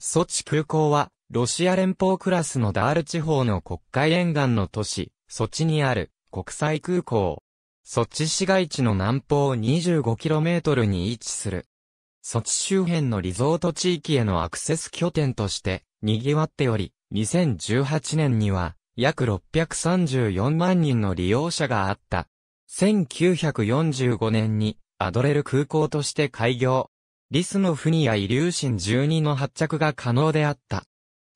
ソチ空港は、ロシア連邦クラスのダール地方の国会沿岸の都市、ソチにある国際空港。ソチ市街地の南方 25km に位置する。ソチ周辺のリゾート地域へのアクセス拠点として賑わっており、2018年には約634万人の利用者があった。1945年にアドレル空港として開業。リスの船やイリューシン12の発着が可能であった。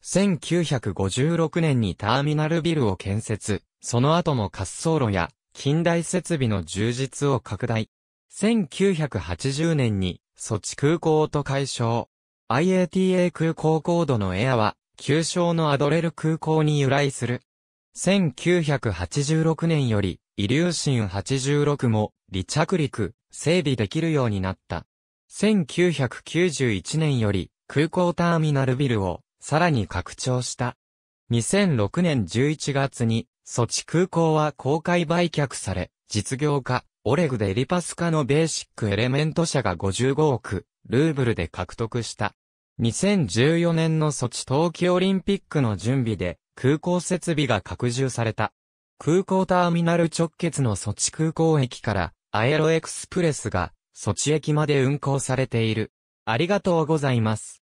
1956年にターミナルビルを建設、その後も滑走路や近代設備の充実を拡大。1980年にソチ空港と解消。IATA 空港高度のエアは、旧称のアドレル空港に由来する。1986年より、イリューシン86も離着陸、整備できるようになった。1991年より空港ターミナルビルをさらに拡張した。2006年11月に、ソチ空港は公開売却され、実業家、オレグでリパスカのベーシックエレメント社が55億、ルーブルで獲得した。2014年のソチ冬季オリンピックの準備で、空港設備が拡充された。空港ターミナル直結のソチ空港駅から、アエロエクスプレスがソチ駅まで運行されている。ありがとうございます。